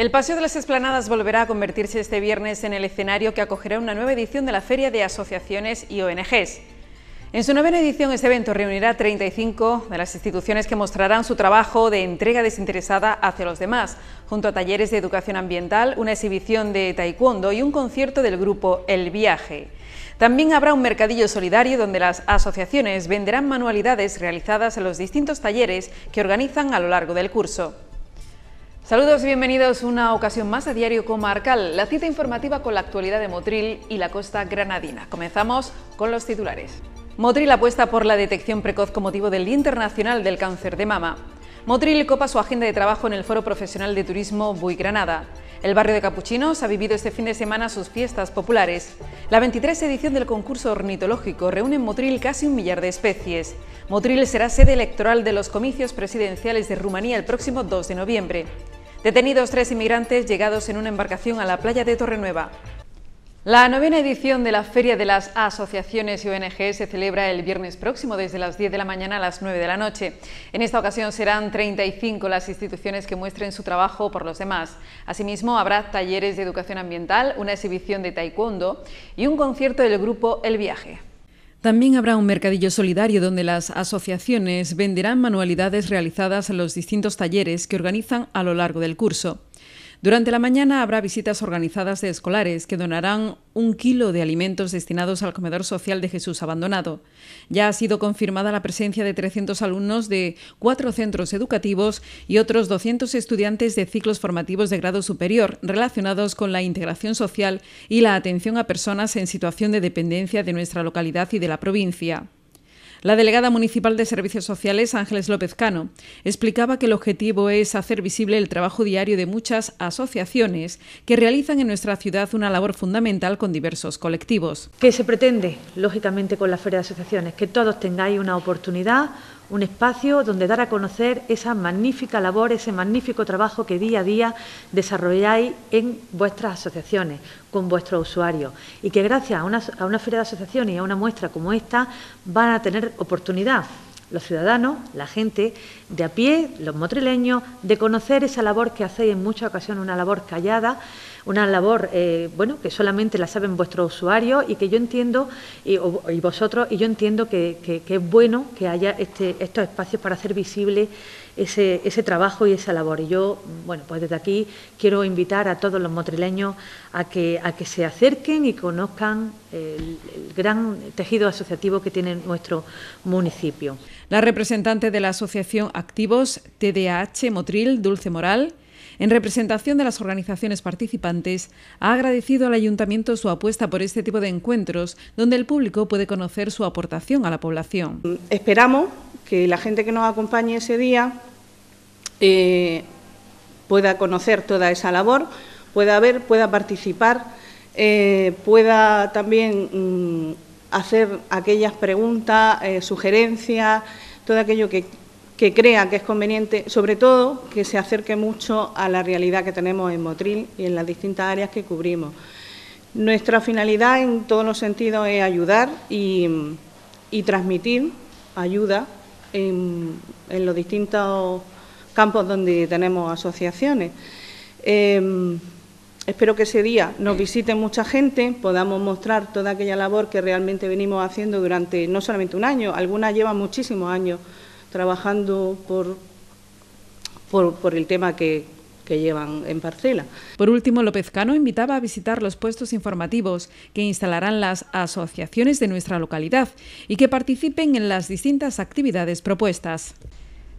El Paseo de las Esplanadas volverá a convertirse este viernes en el escenario que acogerá una nueva edición de la Feria de Asociaciones y ONGs. En su novena edición, este evento reunirá 35 de las instituciones que mostrarán su trabajo de entrega desinteresada hacia los demás, junto a talleres de educación ambiental, una exhibición de taekwondo y un concierto del grupo El Viaje. También habrá un mercadillo solidario donde las asociaciones venderán manualidades realizadas en los distintos talleres que organizan a lo largo del curso. Saludos y bienvenidos a una ocasión más a Diario Comarcal, la cita informativa con la actualidad de Motril y la costa granadina. Comenzamos con los titulares. Motril apuesta por la detección precoz con motivo del Día Internacional del Cáncer de Mama. Motril copa su agenda de trabajo en el Foro Profesional de Turismo Buy Granada. El barrio de Capuchinos ha vivido este fin de semana sus fiestas populares. La 23 edición del concurso ornitológico reúne en Motril casi un millar de especies. Motril será sede electoral de los comicios presidenciales de Rumanía el próximo 2 de noviembre. Detenidos tres inmigrantes llegados en una embarcación a la playa de Torrenueva. La novena edición de la Feria de las Asociaciones y ONG se celebra el viernes próximo desde las 10 de la mañana a las 9 de la noche. En esta ocasión serán 35 las instituciones que muestren su trabajo por los demás. Asimismo, habrá talleres de educación ambiental, una exhibición de taekwondo y un concierto del grupo El Viaje. También habrá un mercadillo solidario donde las asociaciones venderán manualidades realizadas en los distintos talleres que organizan a lo largo del curso. Durante la mañana habrá visitas organizadas de escolares que donarán un kilo de alimentos destinados al comedor social de Jesús Abandonado. Ya ha sido confirmada la presencia de 300 alumnos de cuatro centros educativos y otros 200 estudiantes de ciclos formativos de grado superior relacionados con la integración social y la atención a personas en situación de dependencia de nuestra localidad y de la provincia. La delegada municipal de Servicios Sociales, Ángeles López Cano, explicaba que el objetivo es hacer visible el trabajo diario de muchas asociaciones que realizan en nuestra ciudad una labor fundamental con diversos colectivos. ¿Qué se pretende, lógicamente, con la Feria de Asociaciones? Que todos tengáis una oportunidad, un espacio donde dar a conocer esa magnífica labor, ese magnífico trabajo que día a día desarrolláis en vuestras asociaciones, con vuestros usuarios, y que gracias a una, a una feria de asociaciones y a una muestra como esta van a tener oportunidad los ciudadanos, la gente de a pie, los motrileños, de conocer esa labor que hacéis en muchas ocasiones, una labor callada, una labor eh, bueno, que solamente la saben vuestros usuarios y que yo entiendo, y, vosotros, y yo entiendo que, es bueno que haya este, estos espacios para hacer visible ese, trabajo y esa labor. Y yo, bueno, pues desde aquí quiero invitar a todos los motrileños a que, a que se acerquen y conozcan el, el gran tejido asociativo que tiene nuestro municipio. La representante de la Asociación Activos TDAH Motril, Dulce Moral, en representación de las organizaciones participantes, ha agradecido al ayuntamiento su apuesta por este tipo de encuentros, donde el público puede conocer su aportación a la población. Esperamos que la gente que nos acompañe ese día eh, pueda conocer toda esa labor, pueda ver, pueda participar, eh, pueda también mm, hacer aquellas preguntas, eh, sugerencias, todo aquello que que crea que es conveniente, sobre todo que se acerque mucho a la realidad que tenemos en Motril y en las distintas áreas que cubrimos. Nuestra finalidad en todos los sentidos es ayudar y, transmitir ayuda en, los distintos campos donde tenemos asociaciones. Em, espero que ese día nos visite mucha gente, podamos mostrar toda aquella labor que realmente venimos haciendo durante no solamente un año, algunas llevan muchísimos años trabajando por, por, el tema que, que llevan en parcela. Por último, López Cano invitaba a visitar los puestos informativos que instalarán las asociaciones de nuestra localidad y que participen en las distintas actividades propuestas.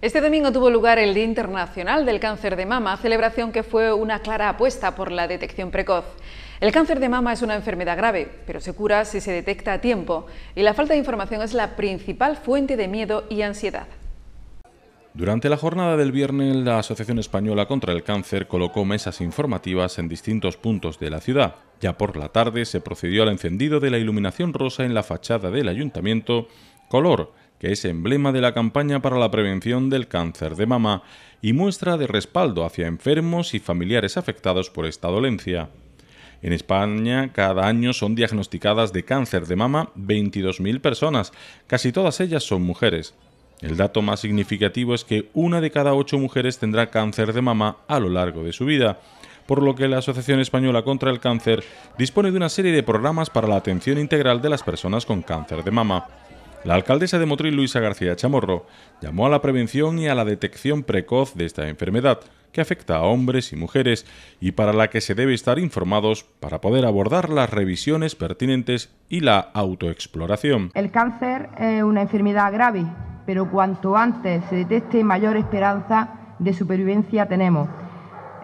Este domingo tuvo lugar el Día Internacional del Cáncer de Mama, celebración que fue una clara apuesta por la detección precoz. El cáncer de mama es una enfermedad grave, pero se cura si se detecta a tiempo, y la falta de información es la principal fuente de miedo y ansiedad. Durante la jornada del viernes, la Asociación Española contra el Cáncer colocó mesas informativas en distintos puntos de la ciudad. Ya por la tarde se procedió al encendido de la iluminación rosa en la fachada del ayuntamiento, color que es emblema de la campaña para la prevención del cáncer de mama y muestra de respaldo hacia enfermos y familiares afectados por esta dolencia. En España, cada año son diagnosticadas de cáncer de mama 22.000 personas, casi todas ellas son mujeres. El dato más significativo es que una de cada ocho mujeres tendrá cáncer de mama a lo largo de su vida, por lo que la Asociación Española contra el Cáncer dispone de una serie de programas para la atención integral de las personas con cáncer de mama. La alcaldesa de Motril, Luisa García Chamorro, llamó a la prevención y a la detección precoz de esta enfermedad, que afecta a hombres y mujeres y para la que se debe estar informados para poder abordar las revisiones pertinentes y la autoexploración. El cáncer es una enfermedad grave pero cuanto antes se detecte, mayor esperanza de supervivencia tenemos.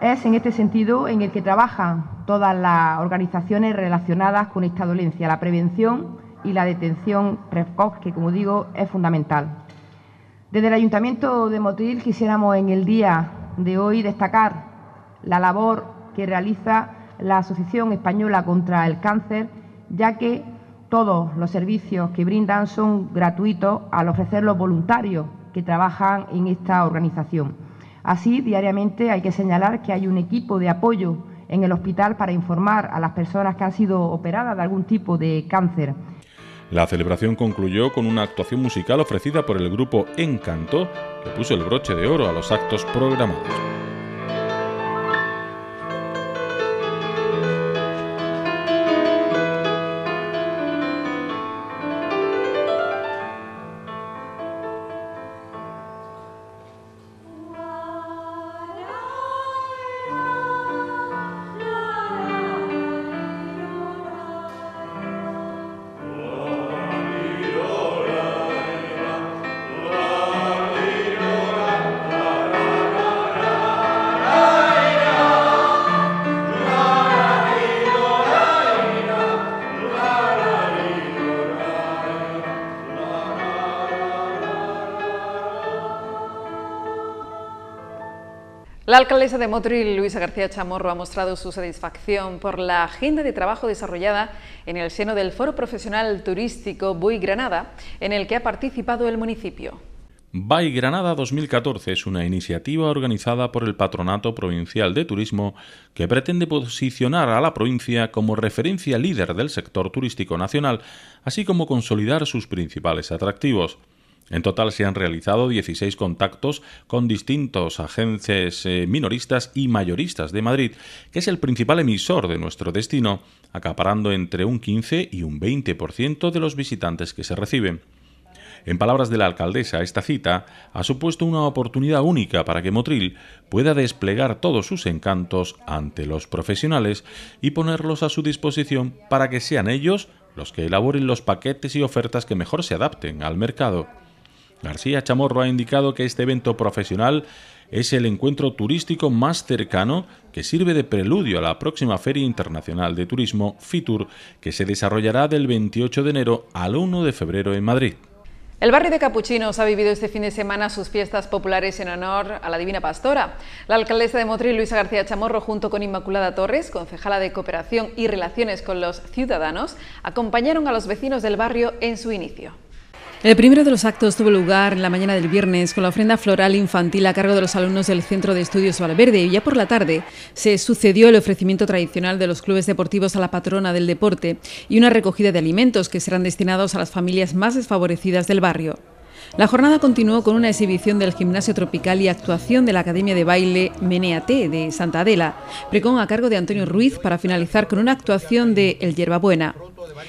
Es en este sentido en el que trabajan todas las organizaciones relacionadas con esta dolencia, la prevención y la detención precoz, que como digo es fundamental. Desde el Ayuntamiento de Motril quisiéramos en el día de hoy destacar la labor que realiza la Asociación Española contra el Cáncer, ya que todos los servicios que brindan son gratuitos al ofrecerlos voluntarios que trabajan en esta organización. Así, diariamente hay que señalar que hay un equipo de apoyo en el hospital para informar a las personas que han sido operadas de algún tipo de cáncer. La celebración concluyó con una actuación musical ofrecida por el grupo Encanto, que puso el broche de oro a los actos programados. La alcaldesa de Motril, Luisa García Chamorro, ha mostrado su satisfacción por la agenda de trabajo desarrollada en el seno del Foro Profesional Turístico Buy Granada, en el que ha participado el municipio. Buy Granada 2014 es una iniciativa organizada por el Patronato Provincial de Turismo que pretende posicionar a la provincia como referencia líder del sector turístico nacional, así como consolidar sus principales atractivos. En total se han realizado 16 contactos con distintos agentes eh, minoristas y mayoristas de Madrid, que es el principal emisor de nuestro destino, acaparando entre un 15 y un 20% de los visitantes que se reciben. En palabras de la alcaldesa, esta cita ha supuesto una oportunidad única para que Motril pueda desplegar todos sus encantos ante los profesionales y ponerlos a su disposición para que sean ellos los que elaboren los paquetes y ofertas que mejor se adapten al mercado. García Chamorro ha indicado que este evento profesional es el encuentro turístico más cercano que sirve de preludio a la próxima Feria Internacional de Turismo FITUR, que se desarrollará del 28 de enero al 1 de febrero en Madrid. El barrio de Capuchinos ha vivido este fin de semana sus fiestas populares en honor a la Divina Pastora. La alcaldesa de Motril, Luisa García Chamorro, junto con Inmaculada Torres, concejala de Cooperación y Relaciones con los Ciudadanos, acompañaron a los vecinos del barrio en su inicio. El primero de los actos tuvo lugar en la mañana del viernes con la ofrenda floral infantil a cargo de los alumnos del Centro de Estudios Valverde y ya por la tarde se sucedió el ofrecimiento tradicional de los clubes deportivos a la patrona del deporte y una recogida de alimentos que serán destinados a las familias más desfavorecidas del barrio. La jornada continuó con una exhibición del gimnasio tropical y actuación de la Academia de Baile Meneate de Santa Adela, precón a cargo de Antonio Ruiz para finalizar con una actuación de El Hierbabuena.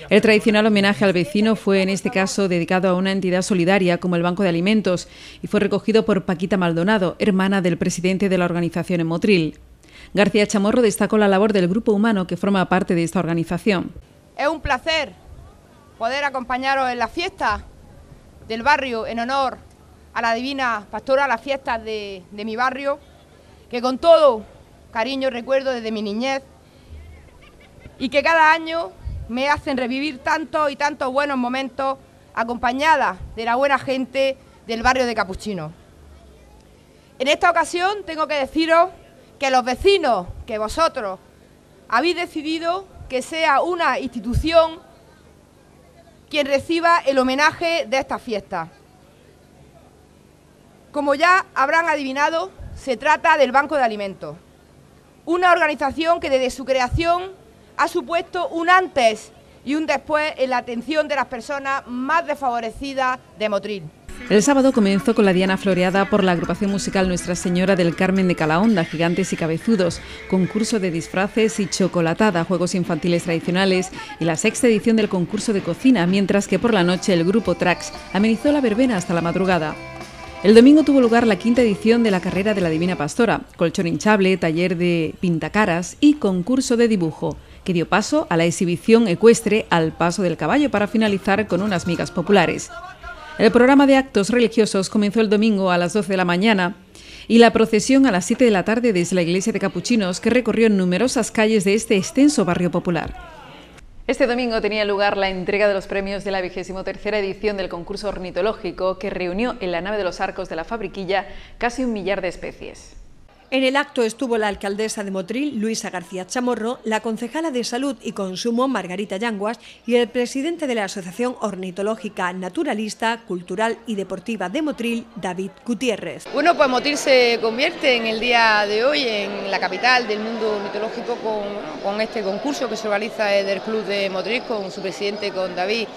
El tradicional homenaje al vecino fue en este caso dedicado a una entidad solidaria como el Banco de Alimentos y fue recogido por Paquita Maldonado, hermana del presidente de la organización en Motril. García Chamorro destacó la labor del grupo humano que forma parte de esta organización. Es un placer poder acompañaros en la fiesta del barrio en honor a la divina pastora, a las fiestas de, de mi barrio, que con todo cariño recuerdo desde mi niñez y que cada año me hacen revivir tantos y tantos buenos momentos acompañada de la buena gente del barrio de Capuchino. En esta ocasión tengo que deciros que los vecinos, que vosotros, habéis decidido que sea una institución quien reciba el homenaje de esta fiesta. Como ya habrán adivinado, se trata del Banco de Alimentos, una organización que desde su creación ha supuesto un antes y un después en la atención de las personas más desfavorecidas de Motril. El sábado comenzó con la Diana Floreada por la agrupación musical Nuestra Señora del Carmen de Calahonda, Gigantes y Cabezudos, concurso de disfraces y chocolatada, juegos infantiles tradicionales y la sexta edición del concurso de cocina, mientras que por la noche el grupo Trax amenizó la verbena hasta la madrugada. El domingo tuvo lugar la quinta edición de la carrera de la Divina Pastora, colchón hinchable, taller de pintacaras y concurso de dibujo que dio paso a la exhibición ecuestre al paso del caballo para finalizar con unas migas populares. El programa de actos religiosos comenzó el domingo a las 12 de la mañana y la procesión a las 7 de la tarde desde la iglesia de Capuchinos que recorrió numerosas calles de este extenso barrio popular. Este domingo tenía lugar la entrega de los premios de la tercera edición del concurso ornitológico que reunió en la nave de los arcos de la fabriquilla casi un millar de especies. En el acto estuvo la alcaldesa de Motril, Luisa García Chamorro, la concejala de Salud y Consumo, Margarita Yanguas, y el presidente de la Asociación Ornitológica Naturalista, Cultural y Deportiva de Motril, David Gutiérrez. Bueno, pues Motril se convierte en el día de hoy en la capital del mundo ornitológico con, este concurso que se organiza del Club de Motril con su presidente, con David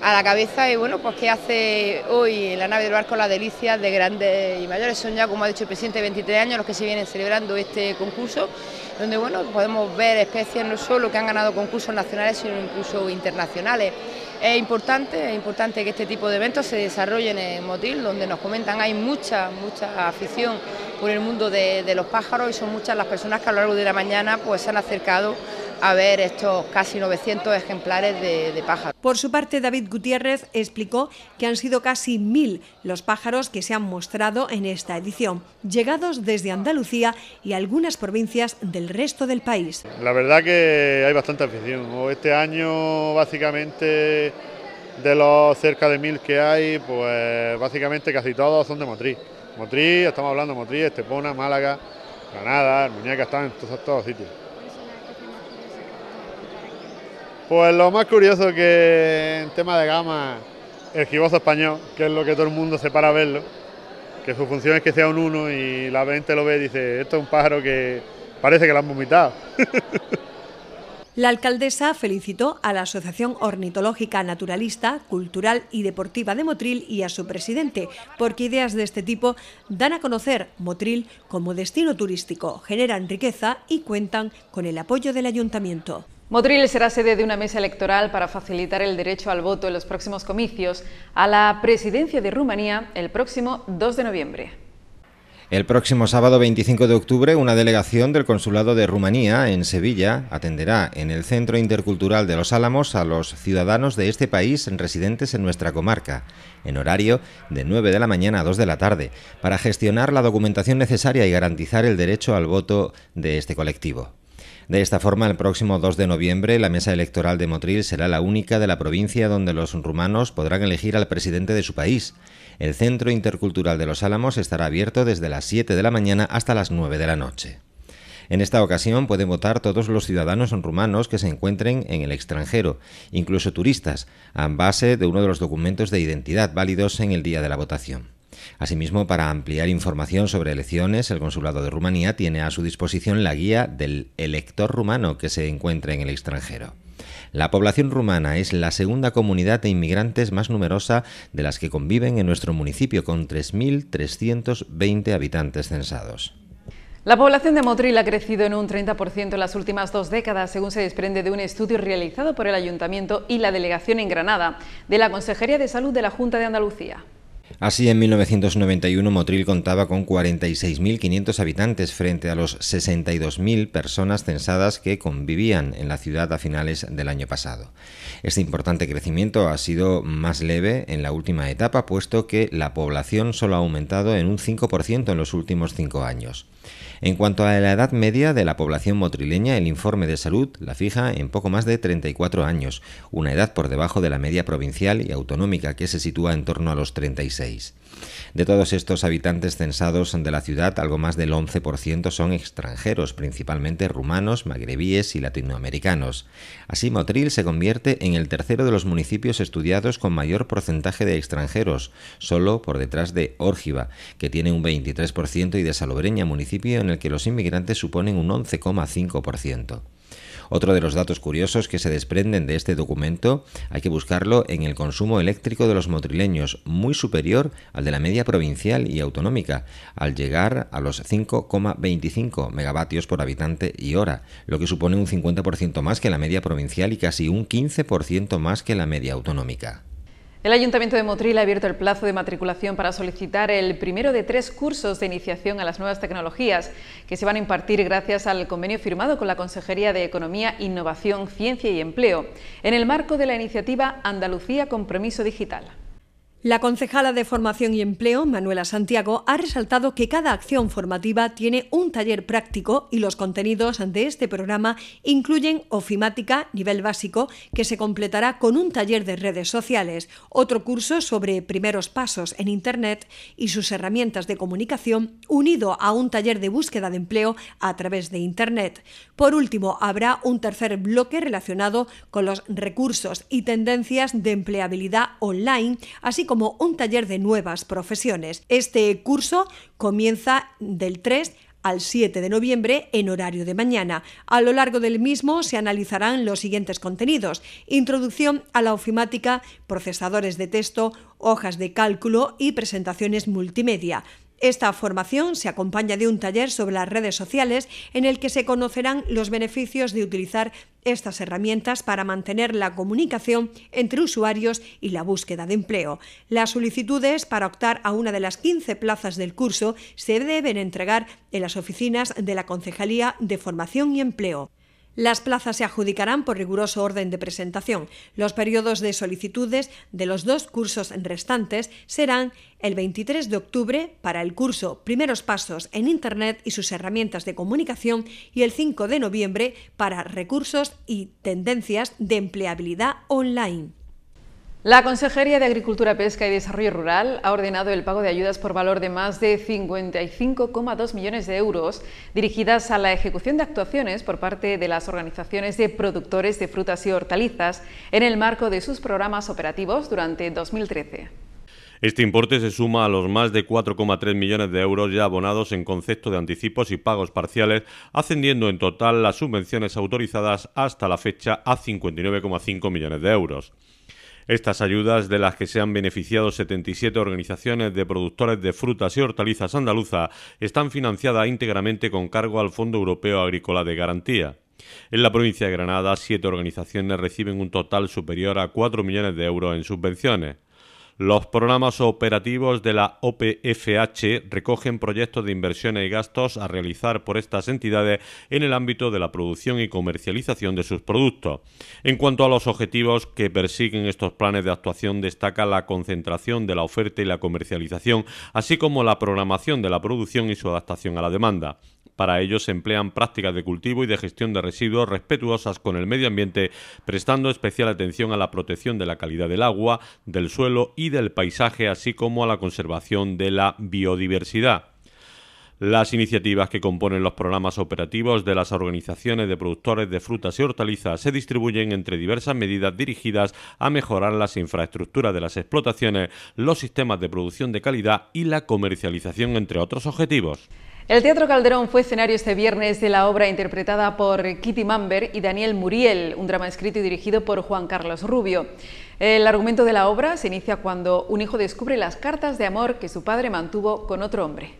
a la cabeza y bueno, pues que hace hoy en la nave del barco la delicia de grandes y mayores. Son ya, como ha dicho el presidente, 23 años los que se vienen celebrando este concurso, donde bueno, podemos ver especies no solo que han ganado concursos nacionales, sino incluso internacionales. Es importante, es importante que este tipo de eventos se desarrollen en Motil, donde nos comentan hay mucha, mucha afición por el mundo de, de los pájaros y son muchas las personas que a lo largo de la mañana pues se han acercado ...a ver estos casi 900 ejemplares de, pájaros. Por su parte, David Gutiérrez explicó que han sido casi mil los pájaros que se han mostrado en esta edición, llegados desde Andalucía y algunas provincias del resto del país. La verdad que hay bastante afición. Este año, básicamente, de los cerca de mil que hay, pues básicamente casi todos son de Motriz. Motriz, estamos hablando de Motriz, Estepona, Málaga, Granada, Muñeca, están en todos, todos sitios. Pues lo más curioso que en tema de gama, el giboso español, que es lo que todo el mundo se para a verlo, que su función es que sea un uno y la gente lo ve y dice, esto es un pájaro que parece que lo han vomitado. La alcaldesa felicitó a la Asociación Ornitológica Naturalista, Cultural y Deportiva de Motril y a su presidente, porque ideas de este tipo dan a conocer Motril como destino turístico, generan riqueza y cuentan con el apoyo del ayuntamiento. Motril será sede de una mesa electoral para facilitar el derecho al voto en los próximos comicios a la presidencia de Rumanía el próximo 2 de noviembre. El próximo sábado 25 de octubre, una delegación del Consulado de Rumanía en Sevilla atenderá en el Centro Intercultural de los Álamos a los ciudadanos de este país residentes en nuestra comarca, en horario de 9 de la mañana a 2 de la tarde, para gestionar la documentación necesaria y garantizar el derecho al voto de este colectivo. De esta forma, el próximo 2 de noviembre, la mesa electoral de Motril será la única de la provincia donde los rumanos podrán elegir al presidente de su país. El Centro Intercultural de los Álamos estará abierto desde las 7 de la mañana hasta las 9 de la noche. En esta ocasión pueden votar todos los ciudadanos rumanos que se encuentren en el extranjero, incluso turistas, en base de uno de los documentos de identidad válidos en el día de la votación. Asimismo, para ampliar información sobre elecciones, el Consulado de Rumanía tiene a su disposición la guía del elector rumano que se encuentra en el extranjero. La población rumana es la segunda comunidad de inmigrantes más numerosa de las que conviven en nuestro municipio, con 3.320 habitantes censados. La población de Motril ha crecido en un 30% en las últimas dos décadas, según se desprende de un estudio realizado por el Ayuntamiento y la Delegación en Granada de la Consejería de Salud de la Junta de Andalucía. Así, en 1991 Motril contaba con 46.500 habitantes frente a los 62.000 personas censadas que convivían en la ciudad a finales del año pasado. Este importante crecimiento ha sido más leve en la última etapa, puesto que la población solo ha aumentado en un 5% en los últimos cinco años. En cuanto a la edad media de la población motrileña, el informe de salud la fija en poco más de 34 años, una edad por debajo de la media provincial y autonómica que se sitúa en torno a los 36. De todos estos habitantes censados de la ciudad, algo más del 11% son extranjeros, principalmente rumanos, magrebíes y latinoamericanos. Así, Motril se convierte en el tercero de los municipios estudiados con mayor porcentaje de extranjeros, solo por detrás de Órgiva, que tiene un 23% y de Salobreña, municipio en que los inmigrantes suponen un 11,5%. Otro de los datos curiosos que se desprenden de este documento hay que buscarlo en el consumo eléctrico de los motrileños, muy superior al de la media provincial y autonómica, al llegar a los 5,25 megavatios por habitante y hora, lo que supone un 50% más que la media provincial y casi un 15% más que la media autonómica. El Ayuntamiento de Motril ha abierto el plazo de matriculación para solicitar el primero de tres cursos de iniciación a las nuevas tecnologías que se van a impartir gracias al convenio firmado con la Consejería de Economía, Innovación, Ciencia y Empleo en el marco de la iniciativa Andalucía Compromiso Digital. La concejala de Formación y Empleo, Manuela Santiago, ha resaltado que cada acción formativa tiene un taller práctico y los contenidos de este programa incluyen ofimática nivel básico, que se completará con un taller de redes sociales, otro curso sobre primeros pasos en Internet y sus herramientas de comunicación, unido a un taller de búsqueda de empleo a través de Internet. Por último, habrá un tercer bloque relacionado con los recursos y tendencias de empleabilidad online, así como como un taller de nuevas profesiones. Este curso comienza del 3 al 7 de noviembre en horario de mañana. A lo largo del mismo se analizarán los siguientes contenidos. Introducción a la ofimática, procesadores de texto, hojas de cálculo y presentaciones multimedia. Esta formación se acompaña de un taller sobre las redes sociales en el que se conocerán los beneficios de utilizar estas herramientas para mantener la comunicación entre usuarios y la búsqueda de empleo. Las solicitudes para optar a una de las 15 plazas del curso se deben entregar en las oficinas de la Concejalía de Formación y Empleo. Las plazas se adjudicarán por riguroso orden de presentación. Los periodos de solicitudes de los dos cursos restantes serán el 23 de octubre para el curso Primeros Pasos en Internet y sus herramientas de comunicación y el 5 de noviembre para Recursos y Tendencias de Empleabilidad Online. La Consejería de Agricultura, Pesca y Desarrollo Rural ha ordenado el pago de ayudas por valor de más de 55,2 millones de euros dirigidas a la ejecución de actuaciones por parte de las organizaciones de productores de frutas y hortalizas en el marco de sus programas operativos durante 2013. Este importe se suma a los más de 4,3 millones de euros ya abonados en concepto de anticipos y pagos parciales, ascendiendo en total las subvenciones autorizadas hasta la fecha a 59,5 millones de euros. Estas ayudas, de las que se han beneficiado 77 organizaciones de productores de frutas y hortalizas andaluza, están financiadas íntegramente con cargo al Fondo Europeo Agrícola de Garantía. En la provincia de Granada, siete organizaciones reciben un total superior a 4 millones de euros en subvenciones. Los programas operativos de la OPFH recogen proyectos de inversiones y gastos a realizar por estas entidades en el ámbito de la producción y comercialización de sus productos. En cuanto a los objetivos que persiguen estos planes de actuación, destaca la concentración de la oferta y la comercialización, así como la programación de la producción y su adaptación a la demanda. Para ello se emplean prácticas de cultivo y de gestión de residuos respetuosas con el medio ambiente, prestando especial atención a la protección de la calidad del agua, del suelo y del paisaje, así como a la conservación de la biodiversidad. Las iniciativas que componen los programas operativos de las organizaciones de productores de frutas y hortalizas se distribuyen entre diversas medidas dirigidas a mejorar las infraestructuras de las explotaciones, los sistemas de producción de calidad y la comercialización, entre otros objetivos. El Teatro Calderón fue escenario este viernes de la obra interpretada por Kitty Mamber y Daniel Muriel, un drama escrito y dirigido por Juan Carlos Rubio. El argumento de la obra se inicia cuando un hijo descubre las cartas de amor que su padre mantuvo con otro hombre.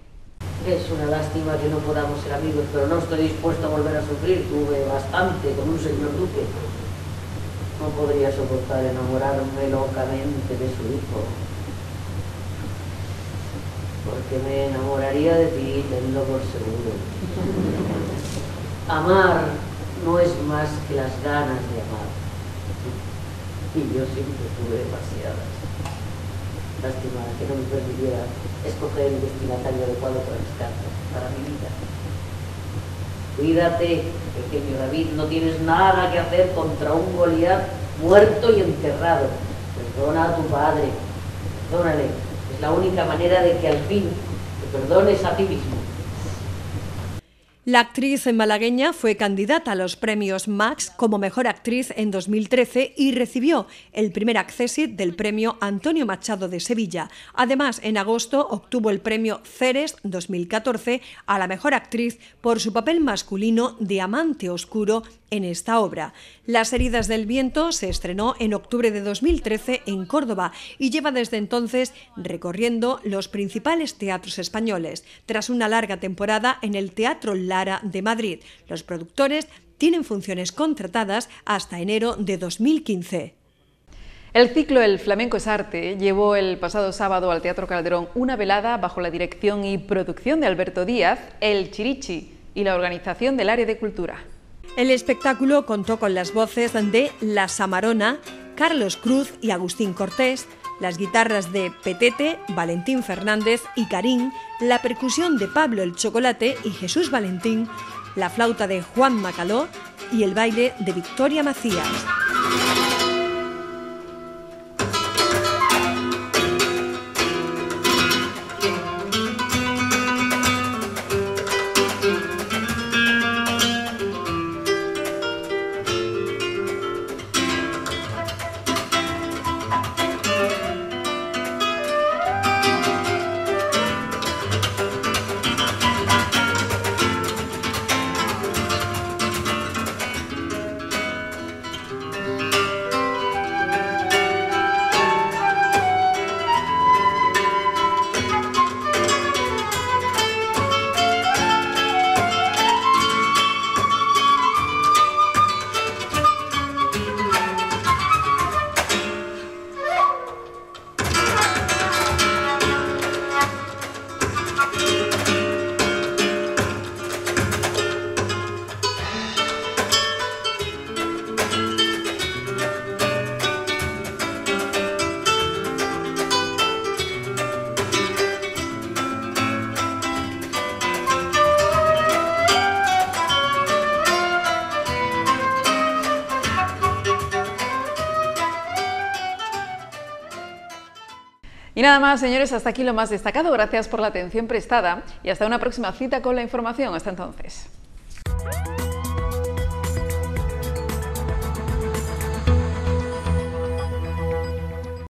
Es una lástima que no podamos ser amigos, pero no estoy dispuesto a volver a sufrir. Tuve bastante con un señor duque. No podría soportar enamorarme locamente de su hijo porque me enamoraría de ti, tenlo por seguro. Amar no es más que las ganas de amar. Y yo siempre tuve demasiadas. Lástima que no me permitiera escoger el destinatario adecuado para mis cartas, para mi vida. Cuídate, pequeño David, no tienes nada que hacer contra un Goliat muerto y enterrado. Perdona a tu padre, perdónale, es la única manera de que al fin te perdones a ti mismo. La actriz malagueña fue candidata a los premios Max como mejor actriz en 2013 y recibió el primer accesit del premio Antonio Machado de Sevilla. Además, en agosto obtuvo el premio Ceres 2014 a la mejor actriz por su papel masculino de amante oscuro en esta obra. Las heridas del viento se estrenó en octubre de 2013 en Córdoba y lleva desde entonces recorriendo los principales teatros españoles, tras una larga temporada en el Teatro Lara de Madrid. Los productores tienen funciones contratadas hasta enero de 2015. El ciclo El flamenco es arte llevó el pasado sábado al Teatro Calderón una velada bajo la dirección y producción de Alberto Díaz, El Chirichi y la organización del Área de Cultura. El espectáculo contó con las voces de La Samarona, Carlos Cruz y Agustín Cortés, las guitarras de Petete, Valentín Fernández y Karim, la percusión de Pablo el Chocolate y Jesús Valentín, la flauta de Juan Macaló y el baile de Victoria Macías. nada más, señores, hasta aquí lo más destacado. Gracias por la atención prestada y hasta una próxima cita con la información. Hasta entonces.